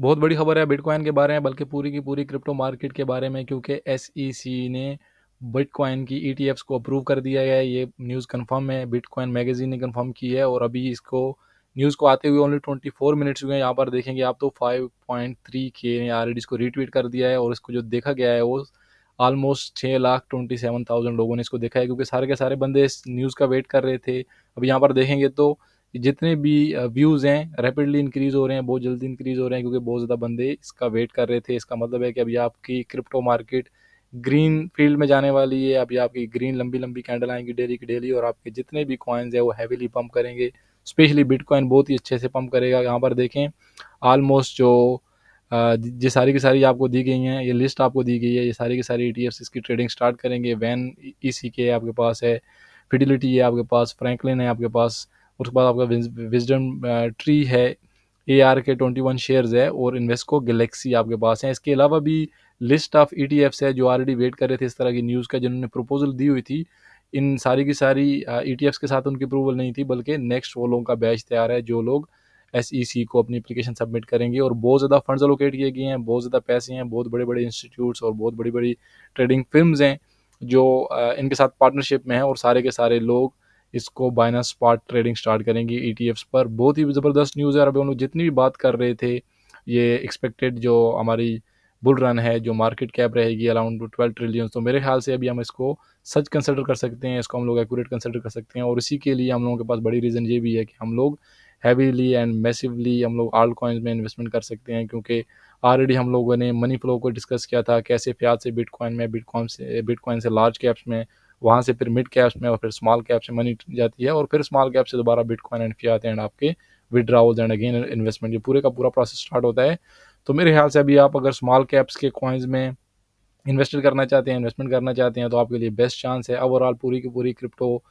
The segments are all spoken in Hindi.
बहुत बड़ी खबर है बिटकॉइन के बारे में बल्कि पूरी की पूरी क्रिप्टो मार्केट के बारे में क्योंकि एस e ने बिटकॉइन की ई e को अप्रूव कर दिया है ये न्यूज़ कन्फर्म है बिटकॉइन मैगजीन ने कन्फर्म की है और अभी इसको न्यूज़ को आते हुए ओनली ट्वेंटी फोर मिनट्स हुए हैं यहाँ पर देखेंगे आप तो फाइव पॉइंट थ्री के ने आलरेडी e इसको रीट्वीट कर दिया है और इसको जो देखा गया है वो ऑलमोस्ट छः लाख ट्वेंटी सेवन थाउजेंड लोगों ने इसको देखा है क्योंकि सारे के सारे बंदे इस न्यूज़ का वेट कर रहे थे अब यहाँ पर देखेंगे तो जितने भी व्यूज़ हैं रैपिडली इंक्रीज़ हो रहे हैं बहुत जल्दी इंक्रीज़ हो रहे हैं क्योंकि बहुत ज़्यादा बंदे इसका वेट कर रहे थे इसका मतलब है कि अभी आपकी क्रिप्टो मार्केट ग्रीन फील्ड में जाने वाली है अभी आपकी ग्रीन लंबी लंबी कैंडल आएंगी डेली की डेली और आपके जितने भी कॉइन्स हैं वो हैवीली पम्प करेंगे स्पेशली बिटकॉइन बहुत ही अच्छे से पम्प करेगा यहाँ पर देखें आलमोस्ट जो ये सारी की सारी आपको दी गई हैं ये लिस्ट आपको दी गई है ये सारी की सारी ई e इसकी ट्रेडिंग स्टार्ट करेंगे वैन ई सी के आपके पास है फिडिलिटी है आपके पास फ्रैंकलिन है आपके पास उसके बाद आपका विजडम ट्री है A R K twenty one shares है और इन्वेस्को गलेक्सी आपके पास है इसके अलावा भी list of E T Fs है जो ऑलरेडी वेट कर रहे थे इस तरह की न्यूज़ का जिन्होंने प्रपोजल दी हुई थी इन सारी की सारी ई टी एफ्स के साथ उनकी अप्रूवल नहीं थी बल्कि नेक्स्ट वो लोगों का बैच तैयार है जो लोग एस ई सी को अपनी अप्लीकेशन सबमिट करेंगे और बहुत ज़्यादा फंड्स अलोकेट किए गए हैं बहुत ज़्यादा पैसे हैं बहुत बड़े बड़े इंस्टीट्यूट्स और बहुत बड़ी बड़ी ट्रेडिंग फिल्म हैं जो इनके साथ पार्टनरशिप में हैं और सारे के सारे लोग इसको बाइना स्पॉट ट्रेडिंग स्टार्ट करेंगी ई e पर बहुत ही ज़बरदस्त न्यूज़ है अभी हम लोग जितनी भी बात कर रहे थे ये एक्सपेक्टेड जो हमारी बुल रन है जो मार्केट कैप रहेगी अराउंड ट्वेल्व ट्रिलियन तो मेरे ख्याल से अभी हम इसको सच कंसिडर कर सकते हैं इसको हम लोग एक्यूरेट कंसिडर कर सकते हैं और इसी के लिए हम लोगों के पास बड़ी रीज़न ये भी है कि हम लोग हैवीली एंड मैसिवली हम लोग आल्ट कॉइन्स में इन्वेस्टमेंट कर सकते हैं क्योंकि ऑलरेडी हम लोगों ने मनी फ्लो को डिस्कस किया था कैसे फ्याज से बिटकॉइन में बिटकॉइन से बिटकॉइन से लार्ज कैप्स में वहाँ से फिर मिड कैप्स में और फिर स्मॉल कैप से मनी जाती है और फिर स्मॉल कैप से दोबारा बिटकॉइन एंड हैं एंड आपके विड्रावल्स एंड अगेन इन्वेस्टमेंट ये पूरे का पूरा प्रोसेस स्टार्ट होता है तो मेरे ख्याल से अभी आप अगर स्मॉल कैप्स के कॉइन्स में इन्वेस्ट करना चाहते हैं इन्वेस्टमेंट करना चाहते हैं तो आपके लिए बेस्ट चांस है ओवरऑल पूरी की पूरी क्रिप्टो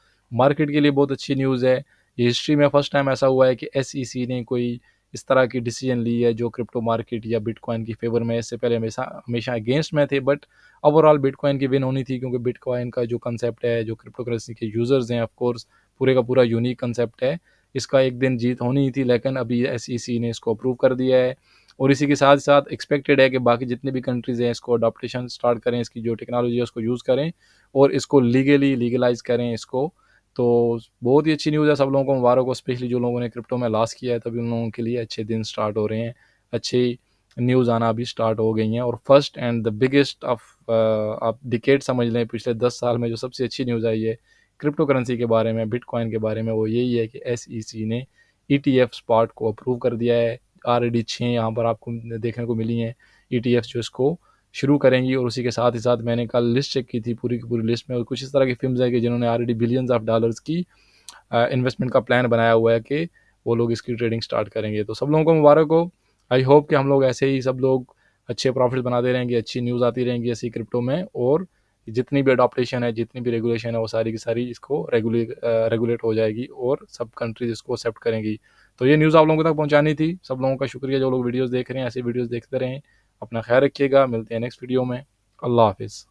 मार्केट के लिए बहुत अच्छी न्यूज़ है ये हिस्ट्री में फर्स्ट टाइम ऐसा हुआ है कि एस e ने कोई इस तरह की डिसीजन ली है जो क्रिप्टो मार्केट या बिटकॉइन की फेवर में इससे पहले हमेशा हमेशा अगेंस्ट में थे बट ओवरऑल बिटकॉइन की विन होनी थी क्योंकि बिटकॉइन का जो कंसेप्ट है जो क्रिप्टो करेंसी के यूज़र्स हैं ऑफकोर्स पूरे का पूरा यूनिक कंसेप्ट है इसका एक दिन जीत होनी ही थी लेकिन अभी एस e ने इसको अप्रूव कर दिया है और इसी के साथ साथ एक्सपेक्टेड है कि बाकी जितने भी कंट्रीज़ हैं इसको अडोप्टेशन स्टार्ट करें इसकी जो टेक्नोलॉजी है उसको यूज़ करें और इसको लीगली लीगलाइज करें इसको तो बहुत ही अच्छी न्यूज़ है सब लोगों को मुबारक को स्पेशली जो लोगों ने क्रिप्टो में लॉस किया है तभी उन लोगों के लिए अच्छे दिन स्टार्ट हो रहे हैं अच्छी न्यूज़ आना अभी स्टार्ट हो गई हैं और first and the biggest of आप डिकेट समझ लें पिछले दस साल में जो सबसे अच्छी न्यूज़ आई है क्रिप्टो करेंसी के बारे में बिटकॉइन के बारे में वो यही है कि एस ई सी ने ई टी एफ स्पॉट को अप्रूव कर दिया है डी छः यहाँ पर आपको देखने को मिली हैं ई टी एफ जो इसको शुरू करेंगी और उसी के साथ ही साथ मैंने कल लिस्ट चेक की थी पूरी की पूरी लिस्ट में और कुछ इस तरह की फिल्म है कि जिन्होंने ऑलरेडी बिलियंस ऑफ डॉलर्स की इन्वेस्टमेंट का प्लान बनाया हुआ है कि वो लोग इसकी ट्रेडिंग स्टार्ट करेंगे तो सब लोगों को मुबारक हो आई होप कि हम लोग ऐसे ही सब लोग अच्छे प्रॉफिट बनाते रहेंगे अच्छी न्यूज़ आती रहेंगी ऐसी क्रिप्टो में और जितनी भी अडोप्टेशन है जितनी भी रेगुलेशन है वो सारी की सारी इसको रेगुले रेगुलेट हो जाएगी और सब कंट्रीज इसको एक्सेप्ट करेंगी तो ये न्यूज़ आप लोगों तक पहुंचानी थी सब लोगों का शुक्रिया जो लोग वीडियोस देख रहे हैं ऐसे वीडियोस देखते रहें अपना ख्याल रखिएगा मिलते हैं नेक्स्ट वीडियो में अल्लाह हाफिज़